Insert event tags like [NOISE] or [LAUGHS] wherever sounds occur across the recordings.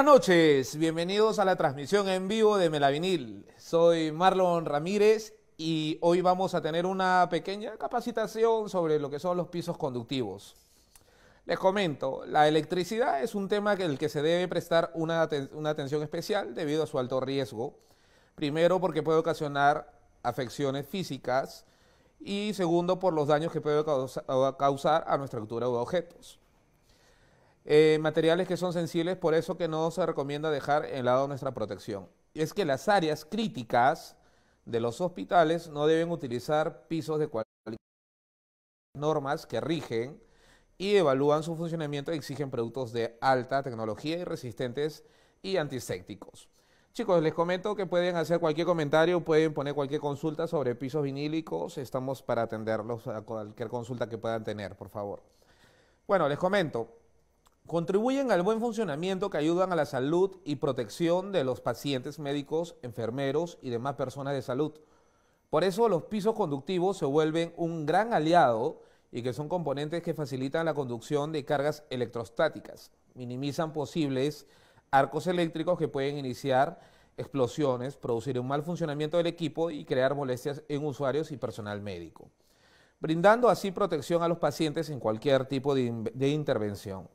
Buenas noches, bienvenidos a la transmisión en vivo de Melavinil. Soy Marlon Ramírez y hoy vamos a tener una pequeña capacitación sobre lo que son los pisos conductivos. Les comento, la electricidad es un tema que el que se debe prestar una, atención especial debido a su alto riesgo. Primero porque puede ocasionar afecciones físicas y segundo por los daños que puede causar a nuestra estructura de objetos. Eh, materiales que son sensibles, por eso que no se recomienda dejar en lado nuestra protección. es que las áreas críticas de los hospitales no deben utilizar pisos de cualquier normas que rigen y evalúan su funcionamiento y exigen productos de alta tecnología y resistentes y antisépticos. Chicos, les comento que pueden hacer cualquier comentario, pueden poner cualquier consulta sobre pisos vinílicos. Estamos para atenderlos a cualquier consulta que puedan tener, por favor. Bueno, les comento contribuyen al buen funcionamiento que ayudan a la salud y protección de los pacientes médicos, enfermeros y demás personas de salud. Por eso los pisos conductivos se vuelven un gran aliado y que son componentes que facilitan la conducción de cargas electrostáticas, minimizan posibles arcos eléctricos que pueden iniciar explosiones, producir un mal funcionamiento del equipo y crear molestias en usuarios y personal médico, brindando así protección a los pacientes en cualquier tipo de, intervención.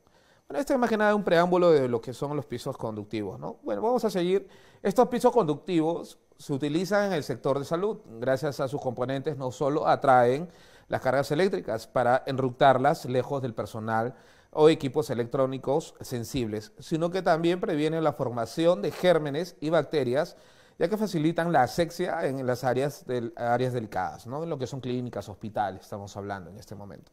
Bueno, este es más que nada un preámbulo de lo que son los pisos conductivos, ¿no? Bueno, vamos a seguir. Estos pisos conductivos se utilizan en el sector de salud. Gracias a sus componentes no solo atraen las cargas eléctricas para enrutarlas lejos del personal o equipos electrónicos sensibles, sino que también previenen la formación de gérmenes y bacterias, ya que facilitan la asexia en las áreas, del, áreas delicadas, ¿no? en lo que son clínicas, hospitales, estamos hablando en este momento.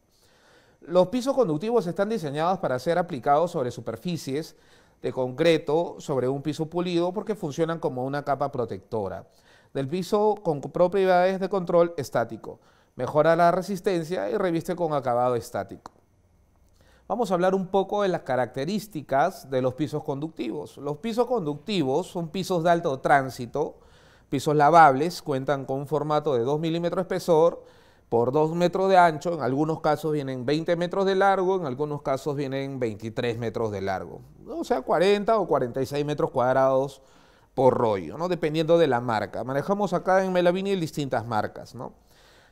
Los pisos conductivos están diseñados para ser aplicados sobre superficies de concreto sobre un piso pulido porque funcionan como una capa protectora. Del piso con propiedades de control estático. Mejora la resistencia y reviste con acabado estático. Vamos a hablar un poco de las características de los pisos conductivos. Los pisos conductivos son pisos de alto tránsito, pisos lavables, cuentan con un formato de 2 milímetros de espesor, por 2 metros de ancho, en algunos casos vienen 20 metros de largo, en algunos casos vienen 23 metros de largo, o sea, 40 o 46 metros cuadrados por rollo, ¿no? dependiendo de la marca. Manejamos acá en Melavini distintas marcas.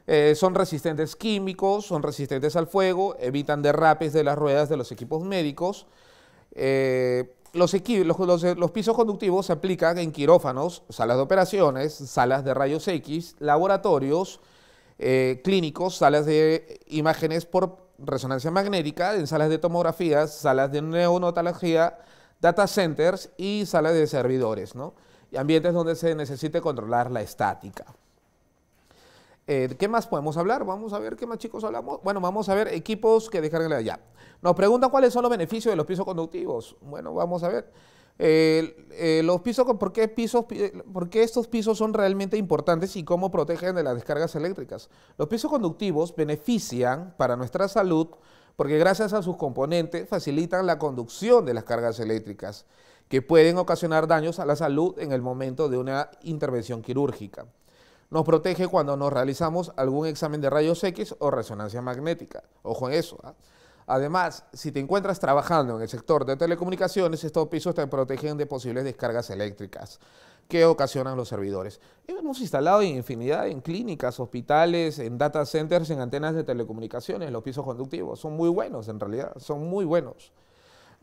Eh, son resistentes químicos, son resistentes al fuego, evitan derrapes de las ruedas de los equipos médicos. Eh, los, pisos conductivos se aplican en quirófanos, salas de operaciones, salas de rayos X, laboratorios, eh, clínicos, salas de imágenes por resonancia magnética, en salas de tomografías, salas de neonatología, data centers y salas de servidores, ¿no? Y ambientes donde se necesite controlar la estática. Eh, ¿Qué más podemos hablar? Vamos a ver qué más chicos hablamos. Bueno, vamos a ver equipos que dejarán allá. Nos preguntan cuáles son los beneficios de los pisos conductivos. Bueno, vamos a ver. Eh, los pisos, eh, ¿por qué, estos pisos son realmente importantes y cómo protegen de las descargas eléctricas? Los pisos conductivos benefician para nuestra salud porque gracias a sus componentes facilitan la conducción de las cargas eléctricas que pueden ocasionar daños a la salud en el momento de una intervención quirúrgica. Nos protege cuando nos realizamos algún examen de rayos X o resonancia magnética. Ojo en eso. ¿ah? Además, si te encuentras trabajando en el sector de telecomunicaciones, estos pisos te protegen de posibles descargas eléctricas que ocasionan los servidores. Hemos instalado en infinidad en clínicas, hospitales, en data centers, en antenas de telecomunicaciones, los pisos conductivos. Son muy buenos, en realidad, son muy buenos.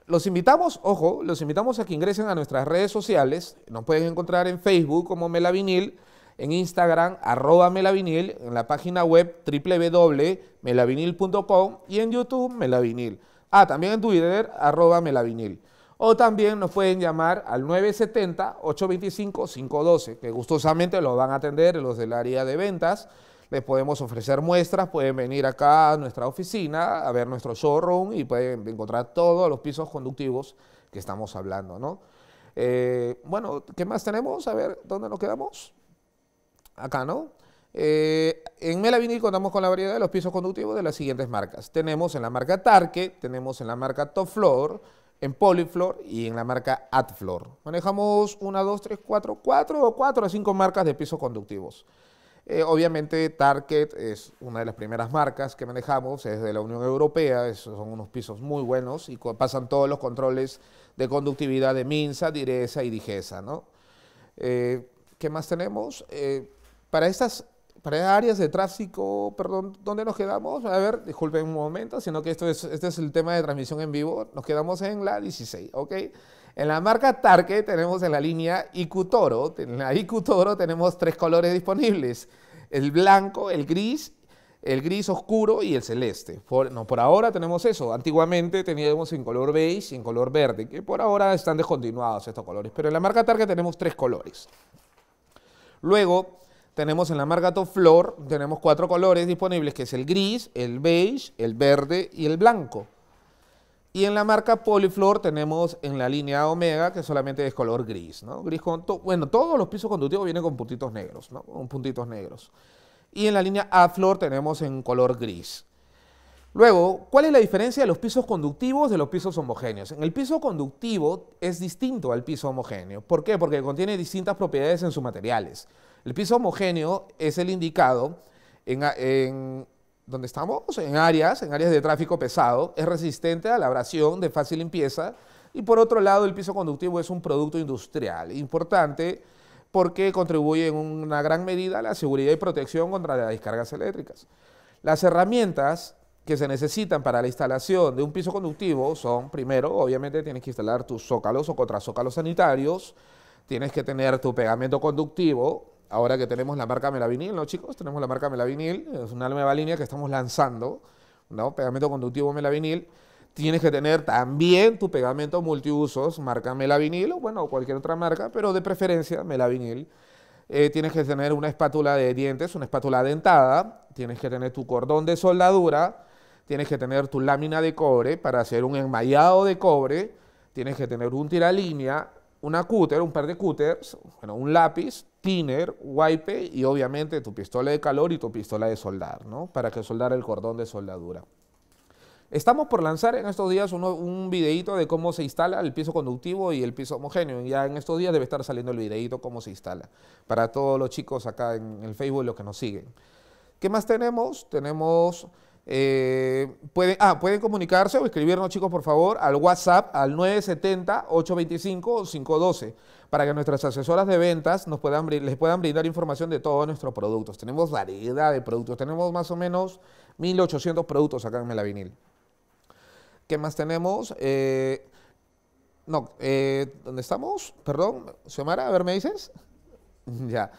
Los invitamos, ojo, los invitamos a que ingresen a nuestras redes sociales. Nos pueden encontrar en Facebook como Melavinil en Instagram, arroba melavinil, en la página web www.melavinil.com y en YouTube, melavinil. Ah, también en Twitter, arroba melavinil. O también nos pueden llamar al 970-825-512, que gustosamente los van a atender los del área de ventas. Les podemos ofrecer muestras, pueden venir acá a nuestra oficina, a ver nuestro showroom y pueden encontrar todos los pisos conductivos que estamos hablando, ¿no? Eh, bueno, ¿qué más tenemos? A ver, ¿dónde nos quedamos? acá, ¿no? Eh, en Melavinil contamos con la variedad de los pisos conductivos de las siguientes marcas. Tenemos en la marca Target, tenemos en la marca Top Floor, en Polyfloor y en la marca ATFLOOR. Manejamos una, dos, tres, cuatro, cuatro o cuatro a cinco marcas de pisos conductivos. Eh, obviamente Target es una de las primeras marcas que manejamos, es de la Unión Europea, son unos pisos muy buenos y pasan todos los controles de conductividad de Minsa, Direza y Digesa, ¿no? Eh, ¿Qué más tenemos? Eh, para estas áreas de tráfico, perdón, ¿dónde nos quedamos? A ver, disculpen un momento, sino que esto es, este es el tema de transmisión en vivo. Nos quedamos en la 16, ¿ok? En la marca Tarque tenemos en la línea Icutoro. En la Icutoro tenemos tres colores disponibles. El blanco, el gris, el gris oscuro y el celeste. Por, no, por ahora tenemos eso. Antiguamente teníamos en color beige y en color verde, que por ahora están descontinuados estos colores. Pero en la marca Tarque tenemos tres colores. Luego, tenemos en la marca Top Flor, tenemos cuatro colores disponibles, que es el gris, el beige, el verde y el blanco. Y en la marca Poliflor tenemos en la línea Omega, que solamente es color gris, ¿no? Gris bueno, todos los pisos conductivos vienen con puntitos negros, ¿no? Con puntitos negros. Y en la línea A-Flor tenemos en color gris. Luego, ¿cuál es la diferencia de los pisos conductivos de los pisos homogéneos? En el piso conductivo es distinto al piso homogéneo. ¿Por qué? Porque contiene distintas propiedades en sus materiales. El piso homogéneo es el indicado en, donde estamos, en áreas, en áreas de tráfico pesado, es resistente a la abrasión de fácil limpieza y por otro lado el piso conductivo es un producto industrial importante porque contribuye en una gran medida a la seguridad y protección contra las descargas eléctricas. Las herramientas que se necesitan para la instalación de un piso conductivo son, primero, obviamente tienes que instalar tus zócalos o contrazócalos sanitarios, tienes que tener tu pegamento conductivo, ahora que tenemos la marca Melavinil, ¿no, chicos? Tenemos la marca Melavinil, es una nueva línea que estamos lanzando, ¿no? Pegamento conductivo Melavinil. Tienes que tener también tu pegamento multiusos, marca Melavinil o bueno, cualquier otra marca, pero de preferencia Melavinil. Eh, tienes que tener una espátula de dientes, una espátula dentada, tienes que tener tu cordón de soldadura, tienes que tener tu lámina de cobre para hacer un enmallado de cobre, tienes que tener un tiralínea, una cúter, un par de cúters, bueno, un lápiz, tiner, wipe y obviamente tu pistola de calor y tu pistola de soldar, ¿no? Para que soldar el cordón de soldadura. Estamos por lanzar en estos días un videito de cómo se instala el piso conductivo y el piso homogéneo. Ya en estos días debe estar saliendo el videito cómo se instala. Para todos los chicos acá en el Facebook, los que nos siguen. ¿Qué más tenemos? Tenemos... Eh, pueden, ah, pueden comunicarse o escribirnos, chicos, por favor, al WhatsApp al 970-825-512 para que nuestras asesoras de ventas nos puedan, les puedan brindar información de todos nuestros productos. Tenemos variedad de productos, tenemos más o menos 1.800 productos acá en Melavinil. ¿Qué más tenemos? Eh, no, eh, ¿dónde estamos? Perdón, Xiomara, a ver, ¿me dices? [LAUGHS] ya.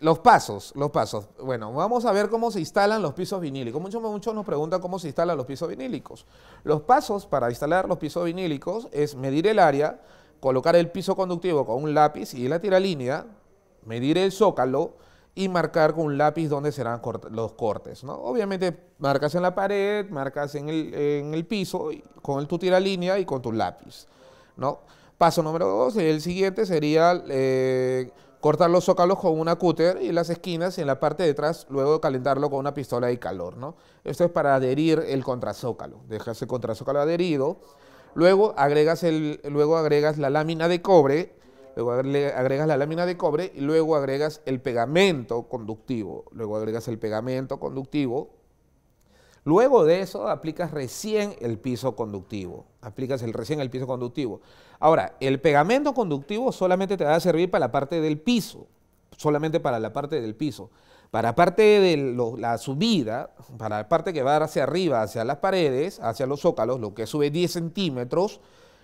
Los pasos, los pasos. Bueno, vamos a ver cómo se instalan los pisos vinílicos. Muchos, muchos nos preguntan cómo se instalan los pisos vinílicos. Los pasos para instalar los pisos vinílicos es medir el área, colocar el piso conductivo con un lápiz y la tiralínea, medir el zócalo y marcar con un lápiz dónde serán los cortes. ¿no? Obviamente marcas en la pared, marcas en el, en el piso con tu tiralínea y con tu lápiz. ¿no? Paso número dos, el siguiente sería eh, cortar los zócalos con una cúter y las esquinas y en la parte de atrás luego calentarlo con una pistola de calor. ¿no? Esto es para adherir el contrazócalo, dejarse el contrazócalo adherido Luego agregas, el, luego agregas la lámina de cobre, luego agregas la lámina de cobre y luego agregas el pegamento conductivo. Luego agregas el pegamento conductivo. Luego de eso aplicas recién el piso conductivo. Aplicas el recién el piso conductivo. Ahora, el pegamento conductivo solamente te va a servir para la parte del piso, solamente para la parte del piso. Para parte de la subida, para la parte que va hacia arriba, hacia las paredes, hacia los zócalos, lo que sube 10 centímetros,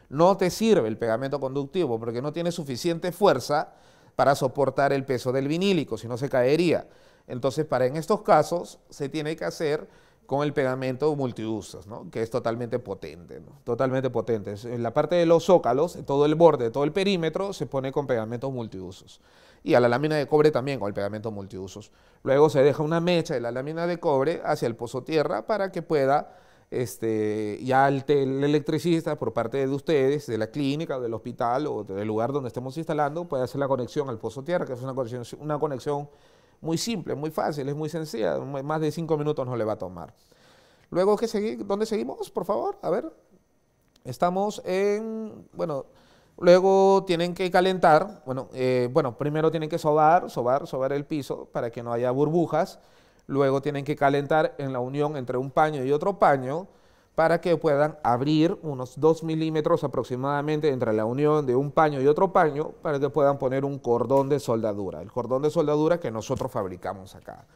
no te sirve el pegamento conductivo porque no tiene suficiente fuerza para soportar el peso del vinílico, si no se caería. Entonces, para en estos casos, se tiene que hacer con el pegamento multiusos, ¿no? que es totalmente potente, totalmente potente. En la parte de los zócalos, todo el borde, todo el perímetro se pone con pegamentos multiusos. Y a la lámina de cobre también con el pegamento multiusos. Luego se deja una mecha de la lámina de cobre hacia el pozo tierra para que pueda, este, ya el, electricista por parte de ustedes, de la clínica, del hospital o del lugar donde estemos instalando, pueda hacer la conexión al pozo tierra, que es una conexión, una conexión muy simple, muy fácil, es muy sencilla, más de cinco minutos no le va a tomar. Luego, ¿qué ¿dónde seguimos, por favor? A ver, estamos en, bueno, luego tienen que calentar, bueno, eh, bueno primero tienen que sobar, sobar, sobar el piso para que no haya burbujas, luego tienen que calentar en la unión entre un paño y otro paño, para que puedan abrir unos 2 milímetros aproximadamente entre la unión de un paño y otro paño para que puedan poner un cordón de soldadura, el cordón de soldadura que nosotros fabricamos acá.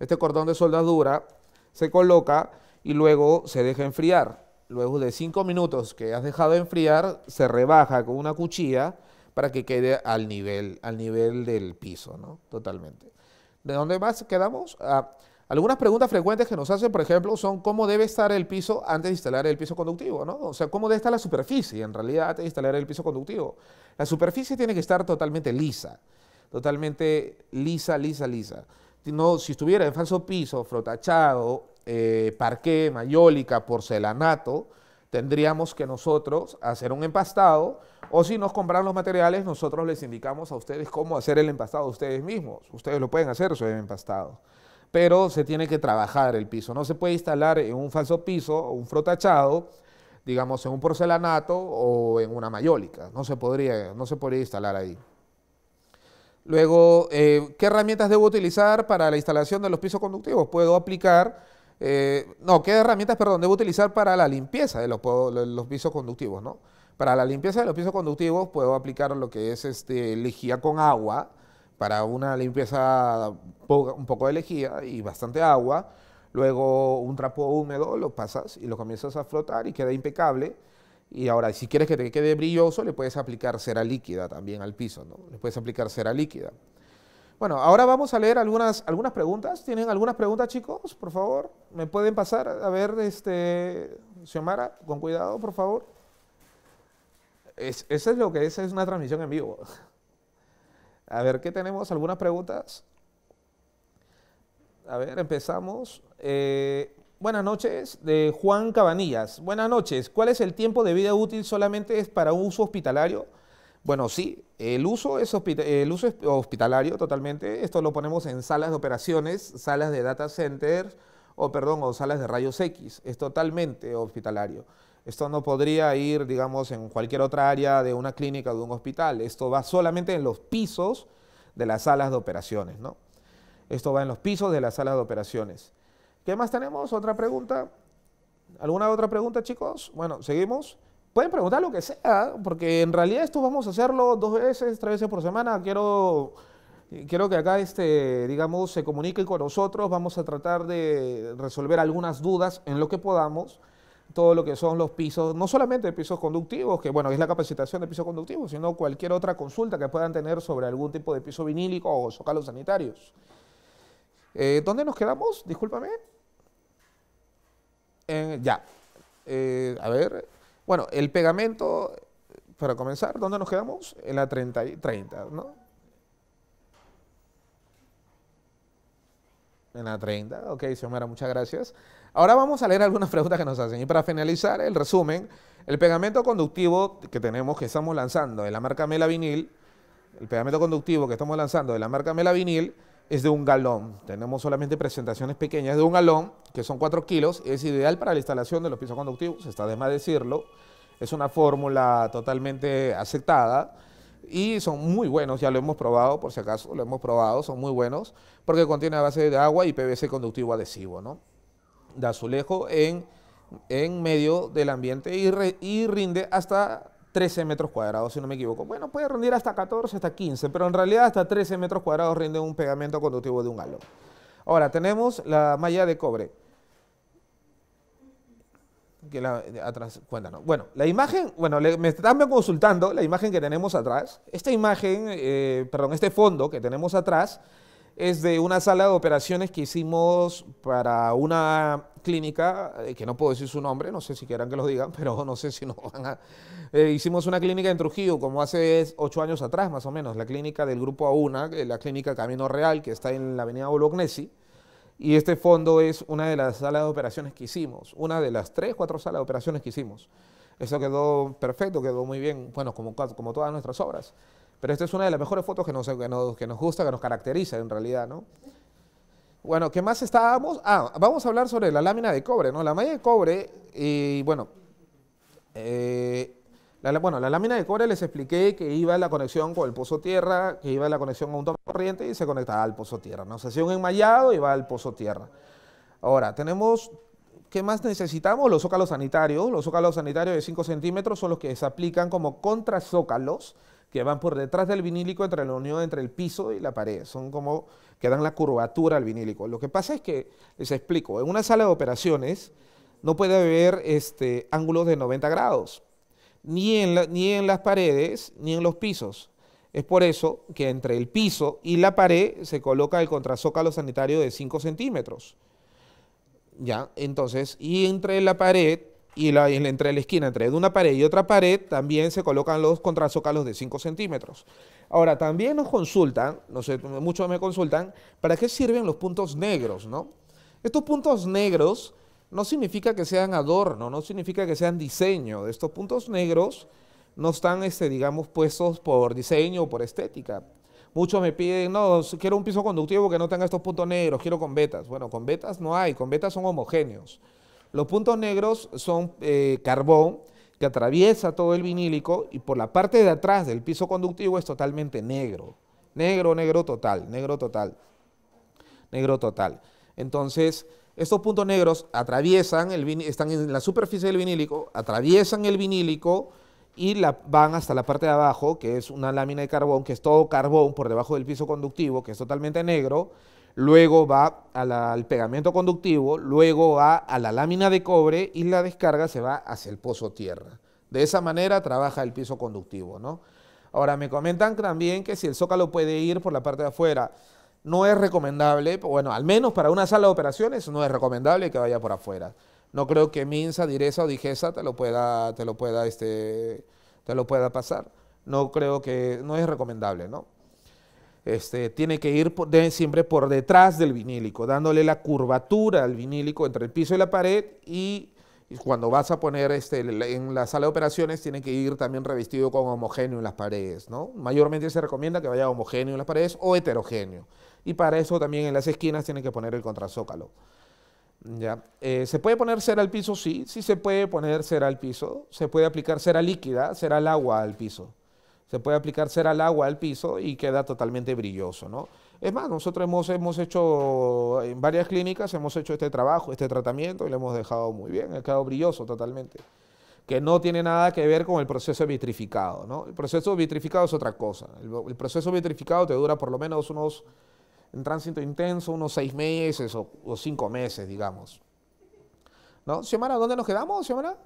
Este cordón de soldadura se coloca y luego se deja enfriar. Luego de 5 minutos que has dejado enfriar, se rebaja con una cuchilla para que quede al nivel, al nivel del piso, ¿no? Totalmente. ¿De dónde más quedamos? Ah, algunas preguntas frecuentes que nos hacen, por ejemplo, son cómo debe estar el piso antes de instalar el piso conductivo, ¿no? O sea, cómo debe estar la superficie, en realidad, antes de instalar el piso conductivo. La superficie tiene que estar totalmente lisa, totalmente lisa, lisa, lisa. si estuviera en falso piso, frotachado, eh, parqué, mayólica, porcelanato, tendríamos que nosotros hacer un empastado o si nos compran los materiales, nosotros les indicamos a ustedes cómo hacer el empastado ustedes mismos. Ustedes lo pueden hacer, su empastado pero se tiene que trabajar el piso. No se puede instalar en un falso piso, un frotachado, digamos en un porcelanato o en una mayólica. No se podría, no se podría instalar ahí. Luego, eh, ¿qué herramientas debo utilizar para la instalación de los pisos conductivos? Puedo aplicar, eh, no, ¿qué herramientas, perdón, debo utilizar para la limpieza de los, los, pisos conductivos, Para la limpieza de los pisos conductivos puedo aplicar lo que es este, lejía con agua, para una limpieza un poco de lejía y bastante agua. Luego un trapo húmedo lo pasas y lo comienzas a flotar y queda impecable. Y ahora, si quieres que te quede brilloso, le puedes aplicar cera líquida también al piso, ¿no? Le puedes aplicar cera líquida. Bueno, ahora vamos a leer algunas, algunas preguntas. ¿Tienen algunas preguntas, chicos? Por favor, ¿me pueden pasar? A ver, este, Xiomara, con cuidado, por favor. Es, es lo que es una transmisión en vivo. A ver, ¿qué tenemos? ¿Algunas preguntas? A ver, empezamos. Eh, buenas noches, de Juan Cabanillas. Buenas noches. ¿Cuál es el tiempo de vida útil solamente es para uso hospitalario? Bueno, sí, el uso, es hospitalario totalmente. Esto lo ponemos en salas de operaciones, salas de data center, o perdón, o salas de rayos X. Es totalmente hospitalario. Esto no podría ir, digamos, en cualquier otra área de una clínica o de un hospital. Esto va solamente en los pisos de las salas de operaciones, ¿no? Esto va en los pisos de las salas de operaciones. ¿Qué más tenemos? ¿Otra pregunta? ¿Alguna otra pregunta, chicos? Bueno, seguimos. Pueden preguntar lo que sea, porque en realidad esto vamos a hacerlo dos veces, tres veces por semana. Quiero, quiero que acá, este, digamos, se comuniquen con nosotros. Vamos a tratar de resolver algunas dudas en lo que podamos todo lo que son los pisos, no solamente pisos conductivos, que bueno, es la capacitación de pisos conductivos, sino cualquier otra consulta que puedan tener sobre algún tipo de piso vinílico o zócalos sanitarios. Eh, ¿Dónde nos quedamos? Discúlpame. ya. Eh, a ver. Bueno, el pegamento, para comenzar, ¿dónde nos quedamos? En la 30, 30 ¿no? en la 30. Ok, Xiomara, muchas gracias. Ahora vamos a leer algunas preguntas que nos hacen. Y para finalizar el resumen, el pegamento conductivo que tenemos, que estamos lanzando de la marca Melavinil, el pegamento conductivo que estamos lanzando de la marca Melavinil es de un galón. Tenemos solamente presentaciones pequeñas de un galón, que son 4 kilos. Es ideal para la instalación de los pisos conductivos, está de más decirlo. Es una fórmula totalmente aceptada y son muy buenos, ya lo hemos probado, por si acaso lo hemos probado, son muy buenos, porque contiene a base de agua y PVC conductivo adhesivo, ¿no? De azulejo en, en medio del ambiente y, rinde hasta 13 metros cuadrados, si no me equivoco. Bueno, puede rendir hasta 14, hasta 15, pero en realidad hasta 13 metros cuadrados rinde un pegamento conductivo de un galón. Ahora, tenemos la malla de cobre. Que la, atrás, cuéntanos. Bueno, la imagen, bueno, me están consultando la imagen que tenemos atrás. Esta imagen, eh, perdón, este fondo que tenemos atrás es de una sala de operaciones que hicimos para una clínica, eh, que no puedo decir su nombre, no sé si quieran que lo digan, [LAUGHS] pero no sé si no van a... Eh, hicimos una clínica en Trujillo como hace ocho años atrás más o menos, la clínica del Grupo A1, la clínica Camino Real, que está en la avenida Bolognesi. Y este fondo es una de las salas de operaciones que hicimos, una de las tres, cuatro salas de operaciones que hicimos. Eso quedó perfecto, quedó muy bien, bueno, como, como todas nuestras obras. Pero esta es una de las mejores fotos que nos, que nos, gusta, que nos caracteriza en realidad, ¿no? Bueno, ¿qué más estábamos? Ah, vamos a hablar sobre la lámina de cobre, ¿no? La malla de cobre, y bueno, eh, bueno, la lámina de cobre les expliqué que iba la conexión con el pozo tierra, que iba la conexión a un toma corriente y se conectaba al pozo tierra. No se hacía un enmallado y va al pozo tierra. Ahora, tenemos, ¿qué más necesitamos? Los zócalos sanitarios. Los zócalos sanitarios de 5 centímetros son los que se aplican como contrazócalos que van por detrás del vinílico entre la unión entre el piso y la pared. Son como que dan la curvatura al vinílico. Lo que pasa es que, les explico, en una sala de operaciones no puede haber este, ángulos de 90 grados ni en, las paredes, ni en los pisos. Es por eso que entre el piso y la pared se coloca el contrazócalo sanitario de 5 centímetros. ¿Ya? Entonces, y entre la pared y la, entre la esquina, entre una pared y otra pared, también se colocan los contrazócalos de 5 centímetros. Ahora, también nos consultan, no sé, muchos me consultan, ¿para qué sirven los puntos negros, no? Estos puntos negros no significa que sean adorno, no significa que sean diseño. Estos puntos negros no están, este, digamos, puestos por diseño o por estética. Muchos me piden, no, quiero un piso conductivo que no tenga estos puntos negros, quiero con betas Bueno, con betas no hay, con betas son homogéneos. Los puntos negros son eh, carbón que atraviesa todo el vinílico y por la parte de atrás del piso conductivo es totalmente negro. Negro, negro total, negro total, negro total. Entonces, estos puntos negros atraviesan, están en la superficie del vinílico, atraviesan el vinílico y la, van hasta la parte de abajo, que es una lámina de carbón, que es todo carbón por debajo del piso conductivo, que es totalmente negro. Luego va al pegamento conductivo, luego va a la lámina de cobre y la descarga se va hacia el pozo tierra. De esa manera trabaja el piso conductivo, ¿no? Ahora, me comentan también que si el zócalo puede ir por la parte de afuera no es recomendable, bueno, al menos para una sala de operaciones no es recomendable que vaya por afuera. No creo que Minsa, Direza o Digesa te lo pueda, te lo pueda, este, te lo pueda pasar. No creo que, no es recomendable, ¿no? Este, tiene que ir siempre por detrás del vinílico, dándole la curvatura al vinílico entre el piso y la pared y, cuando vas a poner este, en la sala de operaciones tiene que ir también revestido con homogéneo en las paredes, ¿no? Mayormente se recomienda que vaya homogéneo en las paredes o heterogéneo y para eso también en las esquinas tienen que poner el contrazócalo. ¿Ya? Eh, ¿Se puede poner cera al piso? Sí, sí se puede poner cera al piso. Se puede aplicar cera líquida, cera al agua al piso. Se puede aplicar cera al agua al piso y queda totalmente brilloso, ¿no? Es más, nosotros hemos, hemos hecho, en varias clínicas hemos hecho este trabajo, este tratamiento y lo hemos dejado muy bien, ha quedado brilloso totalmente. Que no tiene nada que ver con el proceso vitrificado, ¿no? El proceso vitrificado es otra cosa. el proceso vitrificado te dura por lo menos unos en tránsito intenso unos seis meses o, cinco meses, digamos. ¿No? Xiomara, ¿dónde nos quedamos, Xiomara?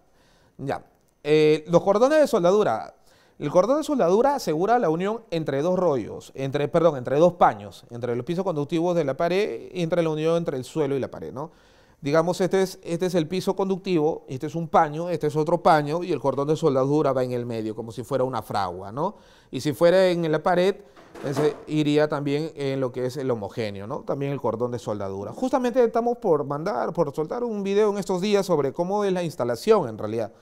Ya. Eh, los cordones de soldadura. El cordón de soldadura asegura la unión entre dos rollos, entre, perdón, entre dos paños, entre los pisos conductivos de la pared y entre la unión entre el suelo y la pared, ¿no? digamos, este es, este es el piso conductivo, este es un paño, este es otro paño y el cordón de soldadura va en el medio, como si fuera una fragua, ¿no? Y si fuera en la pared, iría también en lo que es el homogéneo, También el cordón de soldadura. Justamente estamos por mandar, por soltar un video en estos días sobre cómo es la instalación en realidad.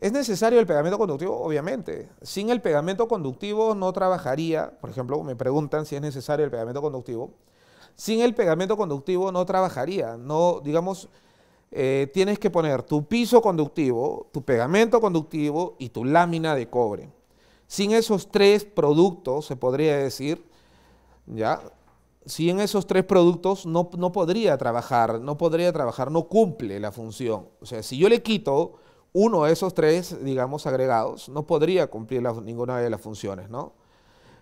Es necesario el pegamento conductivo, obviamente. Sin el pegamento conductivo no trabajaría, por ejemplo, me preguntan si es necesario el pegamento conductivo. Sin el pegamento conductivo no trabajaría, no, digamos, eh, tienes que poner tu piso conductivo, tu pegamento conductivo y tu lámina de cobre. Sin esos tres productos, se podría decir, ¿ya? Sin esos tres productos no, podría trabajar, no podría trabajar, no cumple la función. O sea, si yo le quito uno de esos tres, digamos, agregados, no podría cumplir ninguna de las funciones, ¿no?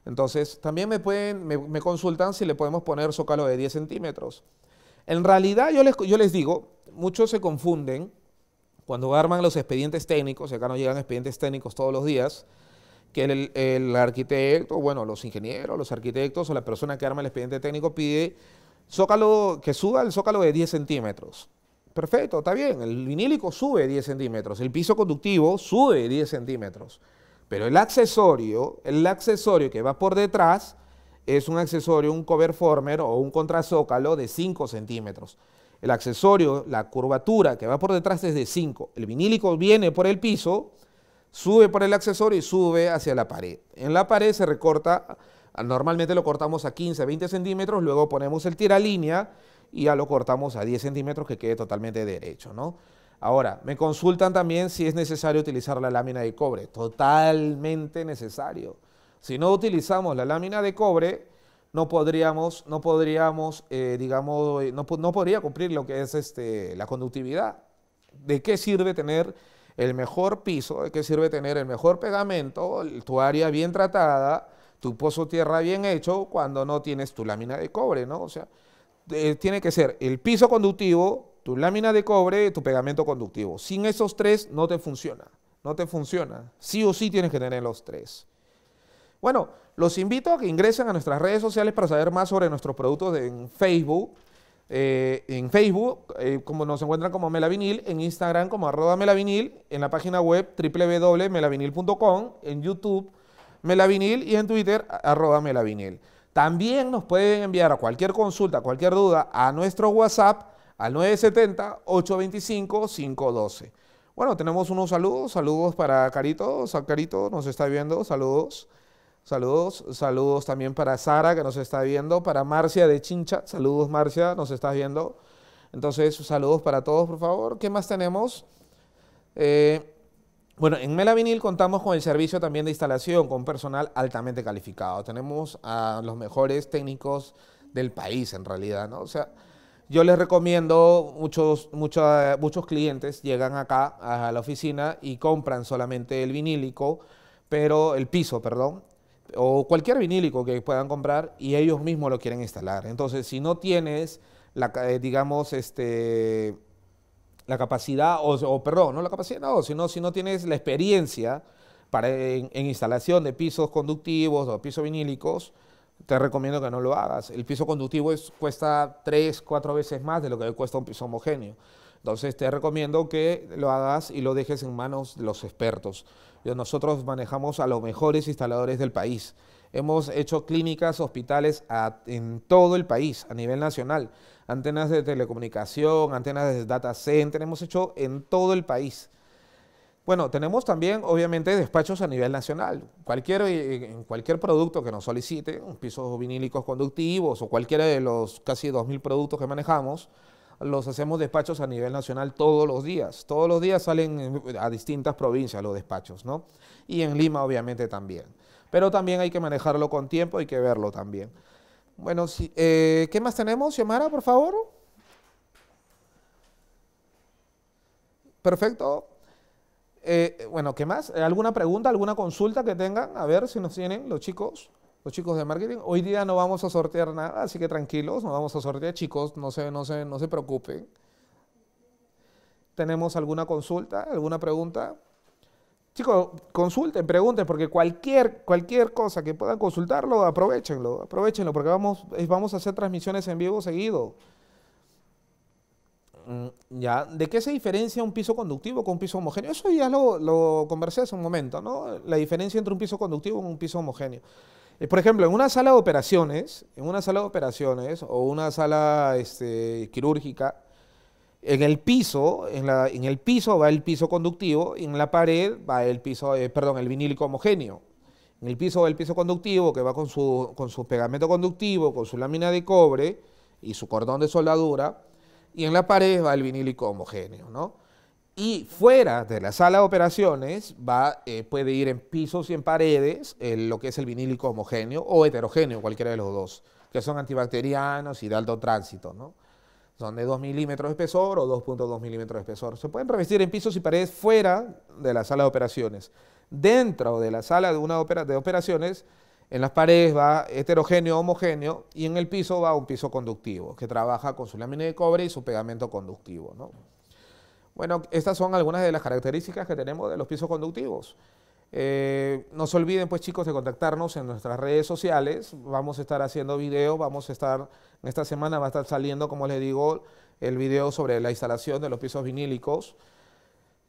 Entonces, también me, pueden, me, consultan si le podemos poner zócalo de 10 centímetros. En realidad, yo les, digo, muchos se confunden cuando arman los expedientes técnicos, y acá no llegan expedientes técnicos todos los días, que el, arquitecto, bueno, los ingenieros, los arquitectos o la persona que arma el expediente técnico pide zócalo, que suba el zócalo de 10 centímetros. Perfecto, está bien, el vinílico sube 10 centímetros, el piso conductivo sube 10 centímetros. Pero el accesorio, el accesorio que va por detrás es un accesorio, un cover former o un contrazócalo de 5 centímetros. El accesorio, la curvatura que va por detrás es de 5. El vinílico viene por el piso, sube por el accesorio y sube hacia la pared. En la pared se recorta, normalmente lo cortamos a 15, 20 centímetros, luego ponemos el tiralínea y ya lo cortamos a 10 centímetros que quede totalmente derecho, ¿no? Ahora, me consultan también si es necesario utilizar la lámina de cobre. Totalmente necesario. Si no utilizamos la lámina de cobre, no podríamos, no podríamos, eh, digamos, no, no, podría cumplir lo que es este, la conductividad. ¿De qué sirve tener el mejor piso? ¿De qué sirve tener el mejor pegamento? Tu área bien tratada, tu pozo tierra bien hecho, cuando no tienes tu lámina de cobre, ¿no? O sea, eh, tiene que ser el piso conductivo, tu lámina de cobre, tu pegamento conductivo. Sin esos tres no te funciona, no te funciona. Sí o sí tienes que tener los tres. Bueno, los invito a que ingresen a nuestras redes sociales para saber más sobre nuestros productos en Facebook. Eh, en Facebook, eh, como nos encuentran como Melavinil, en Instagram como arroba Melavinil, en la página web www.melavinil.com, en YouTube Melavinil y en Twitter arroba Melavinil. También nos pueden enviar a cualquier consulta, cualquier duda a nuestro WhatsApp al 970-825-512. Bueno, tenemos unos saludos, saludos para Carito, Carito nos está viendo, saludos, saludos, saludos también para Sara que nos está viendo, para Marcia de Chincha, saludos Marcia, nos estás viendo. Entonces, saludos para todos, por favor. ¿Qué más tenemos? Eh, bueno, en Melavinil contamos con el servicio también de instalación con personal altamente calificado. Tenemos a los mejores técnicos del país, en realidad, ¿no? O sea, yo les recomiendo, muchos, muchos clientes llegan acá a la oficina y compran solamente el vinílico, pero el piso, perdón, o cualquier vinílico que puedan comprar y ellos mismos lo quieren instalar. Entonces, si no tienes, la, eh, digamos, este, la capacidad, o, perdón, no la capacidad, no, sino si no tienes la experiencia en instalación de pisos conductivos o pisos vinílicos, te recomiendo que no lo hagas. El piso conductivo es, cuesta tres, cuatro veces más de lo que cuesta un piso homogéneo. Entonces te recomiendo que lo hagas y lo dejes en manos de los expertos. Nosotros manejamos a los mejores instaladores del país. Hemos hecho clínicas, hospitales en todo el país, a nivel nacional. Antenas de telecomunicación, antenas de data center, hemos hecho en todo el país. Bueno, tenemos también, obviamente, despachos a nivel nacional. Cualquier, eh, en cualquier producto que nos solicite, pisos vinílicos conductivos o cualquiera de los casi 2.000 productos que manejamos, los hacemos despachos a nivel nacional todos los días. Todos los días salen eh, a distintas provincias los despachos, ¿no? Y en Lima, obviamente, también. Pero también hay que manejarlo con tiempo, hay que verlo también. Bueno, si, eh, ¿qué más tenemos, Xiomara, por favor? Perfecto. Eh, bueno, ¿qué más? Eh, ¿Alguna pregunta, alguna consulta que tengan? A ver si nos tienen los chicos, los chicos de marketing. Hoy día no vamos a sortear nada, así que tranquilos, no vamos a sortear, chicos, no se, no se, no se preocupen. ¿Tenemos alguna consulta, alguna pregunta? Chicos, consulten, pregunten, porque cualquier, cualquier cosa que puedan consultarlo, aprovechenlo, aprovechenlo, porque vamos, vamos a hacer transmisiones en vivo seguido. Mm, ¿Ya? ¿De qué se diferencia un piso conductivo con un piso homogéneo? Eso ya lo, conversé hace un momento, ¿no? La diferencia entre un piso conductivo y un piso homogéneo. Eh, por ejemplo, en una sala de operaciones, en una sala de operaciones o una sala este, quirúrgica, en el piso, en, el piso va el piso conductivo, y en la pared va el piso, eh, perdón, el vinílico homogéneo. En el piso va el piso conductivo que va con su, con su pegamento conductivo, con su lámina de cobre y su cordón de soldadura y en la pared va el vinílico homogéneo, ¿no? Y fuera de la sala de operaciones va, eh, puede ir en pisos y en paredes lo que es el vinílico homogéneo o heterogéneo, cualquiera de los dos, que son antibacterianos y de alto tránsito, ¿no? Son de 2 milímetros de espesor o 2.2 milímetros de espesor. Se pueden revestir en pisos y paredes fuera de la sala de operaciones. Dentro de la sala de, una de operaciones en las paredes va heterogéneo, homogéneo y en el piso va un piso conductivo que trabaja con su lámina de cobre y su pegamento conductivo. Bueno, estas son algunas de las características que tenemos de los pisos conductivos. Eh, no se olviden, pues chicos, de contactarnos en nuestras redes sociales. Vamos a estar haciendo videos, vamos a estar, en esta semana va a estar saliendo, como les digo, el video sobre la instalación de los pisos vinílicos.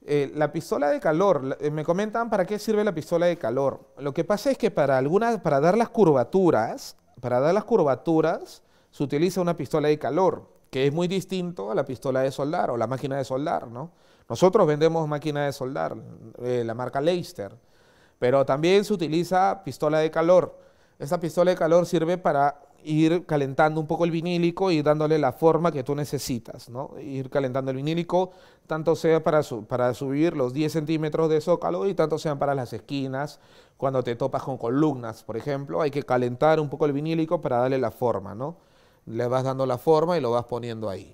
Eh, la pistola de calor, eh, me comentan para qué sirve la pistola de calor. Lo que pasa es que para algunas, para dar las curvaturas, para dar las curvaturas, se utiliza una pistola de calor, que es muy distinto a la pistola de soldar o la máquina de soldar, ¿no? Nosotros vendemos máquina de soldar, eh, la marca Leister, pero también se utiliza pistola de calor. Esta pistola de calor sirve para ir calentando un poco el vinílico y dándole la forma que tú necesitas, ¿no? Ir calentando el vinílico, tanto sea para, su, subir los 10 centímetros de zócalo y tanto sean para las esquinas, cuando te topas con columnas, por ejemplo, hay que calentar un poco el vinílico para darle la forma, ¿no? Le vas dando la forma y lo vas poniendo ahí.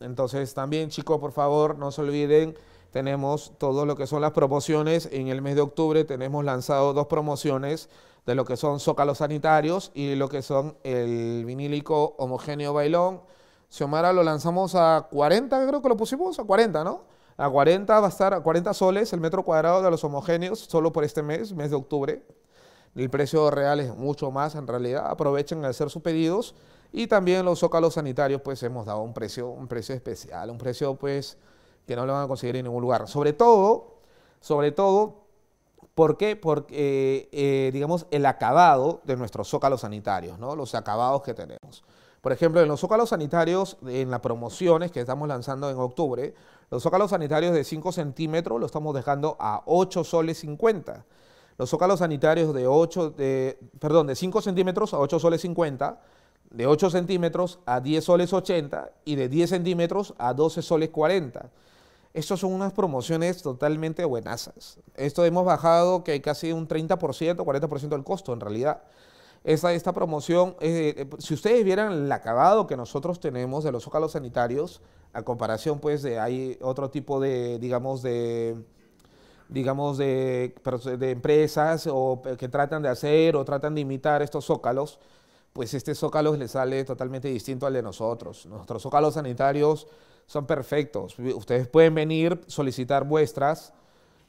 Entonces también, chicos, por favor, no se olviden tenemos todo lo que son las promociones. En el mes de octubre tenemos lanzado dos promociones de lo que son zócalos sanitarios y lo que son el vinílico homogéneo bailón. Xiomara lo lanzamos a 40, creo que lo pusimos, a 40, ¿no? A 40 va a estar a 40 soles el metro cuadrado de los homogéneos solo por este mes, mes de octubre. El precio real es mucho más en realidad. Aprovechen al hacer sus pedidos. Y también los zócalos sanitarios, pues hemos dado un precio, un precio especial, un precio pues que no lo van a conseguir en ningún lugar. Sobre todo, sobre todo ¿Por qué? Porque, eh, digamos, el acabado de nuestros zócalos sanitarios, ¿no? Los acabados que tenemos. Por ejemplo, en los zócalos sanitarios, en las promociones que estamos lanzando en octubre, los zócalos sanitarios de 5 centímetros los estamos dejando a 8 soles 50. Los zócalos sanitarios de 8, perdón, de 5 centímetros a 8 soles 50, de 8 centímetros a 10 soles 80 y de 10 centímetros a 12 soles 40. Estas son unas promociones totalmente buenas. Esto hemos bajado que casi un 30%, 40% del costo en realidad. Esta, esta promoción, eh, eh, si ustedes vieran el acabado que nosotros tenemos de los zócalos sanitarios, a comparación pues de hay otro tipo de, digamos, de digamos, de, de empresas o que tratan de hacer o tratan de imitar estos zócalos, pues este zócalo le sale totalmente distinto al de nosotros. Nuestros zócalos sanitarios son perfectos. Ustedes pueden venir, solicitar muestras,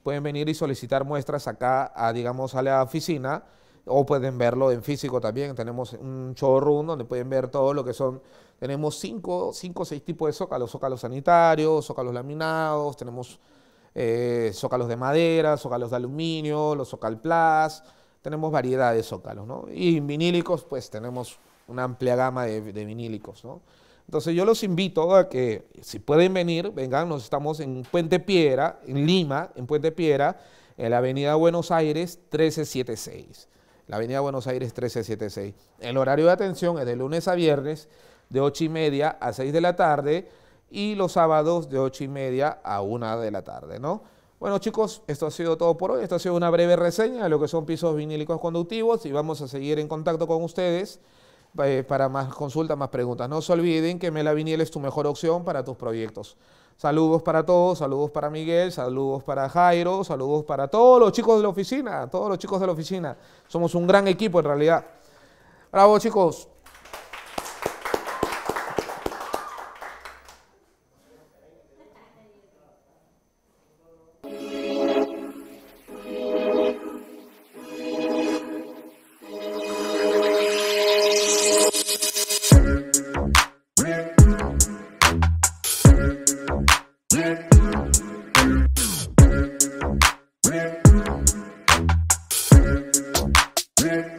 pueden venir y solicitar muestras acá, a, digamos, a la oficina, o pueden verlo en físico también. Tenemos un showroom donde pueden ver todo lo que son. Tenemos cinco, cinco o seis tipos de zócalos: zócalos sanitarios, zócalos laminados, tenemos eh, zócalos de madera, zócalos de aluminio, los plas, Tenemos variedad de zócalos, ¿no? Y vinílicos, pues tenemos una amplia gama de, de vinílicos, ¿no? Entonces yo los invito a que si pueden venir, vengan, nos estamos en Puente Piedra, en Lima, en Puente Piedra, en la Avenida Buenos Aires 1376. La Avenida Buenos Aires 1376. El horario de atención es de lunes a viernes de 8 y media a 6 de la tarde y los sábados de 8 y media a 1 de la tarde, ¿no? Bueno chicos, esto ha sido todo por hoy. Esto ha sido una breve reseña de lo que son pisos vinílicos conductivos y vamos a seguir en contacto con ustedes. Eh, para más consultas, más preguntas. No se olviden que Mela Viniel es tu mejor opción para tus proyectos. Saludos para todos, saludos para Miguel, saludos para Jairo, saludos para todos los chicos de la oficina, todos los chicos de la oficina. Somos un gran equipo en realidad. Bravo chicos. Rip.